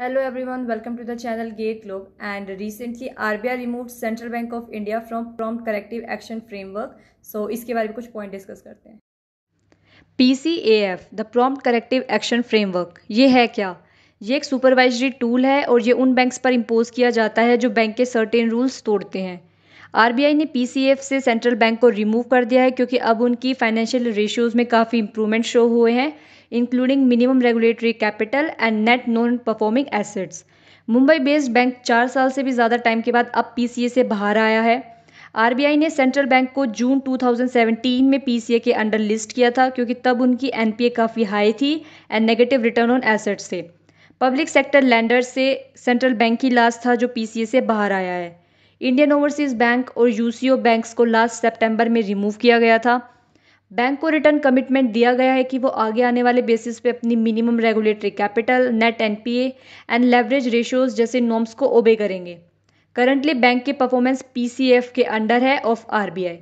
hello everyone welcome to the channel get लोग and recently R B I remove Central Bank of India from from corrective action framework so इसके बारे में कुछ point discuss करते हैं P C F the prompt corrective action framework ये है क्या ये एक सुपरवाइजरी टूल है और ये उन बैंक्स पर इम्पोज किया जाता है जो बैंक के सर्टेन रूल्स तोड़ते हैं आरबीआई ने पीसीएफ से सेंट्रल बैंक को रिमूव कर दिया है क्योंकि अब उनकी फाइनेंशियल रेशियोज़ में काफ़ी इंप्रूवमेंट शो हुए हैं including minimum regulatory capital and net non performing assets Mumbai based bank चार साल से भी ज़्यादा टाइम के बाद अब पीसीए से बाहर आया है आरबीआई ने सेंट्रल बैंक को जून 2017 में पीसीए के अंडर लिस्ट किया था क्योंकि तब उनकी एनपीए काफ़ी हाई थी and negative return on assets थे पब्लिक सेक्टर लैंडर से सेंट्रल बैंक ही लास्ट था जो पीसीए से बाहर आया है इंडियन ओवरसीज बैंक और यूसीओ बैंक्स को लास्ट सितंबर में रिमूव किया गया था बैंक को रिटर्न कमिटमेंट दिया गया है कि वो आगे आने वाले बेसिस पे अपनी minimum regulatory capital net NPA and leverage ratios जैसे नॉर्म्स को ओबे करेंगे करंटली बैंक की परफॉर्मेंस पीसीएफ के अंडर है ऑफ आरबीआई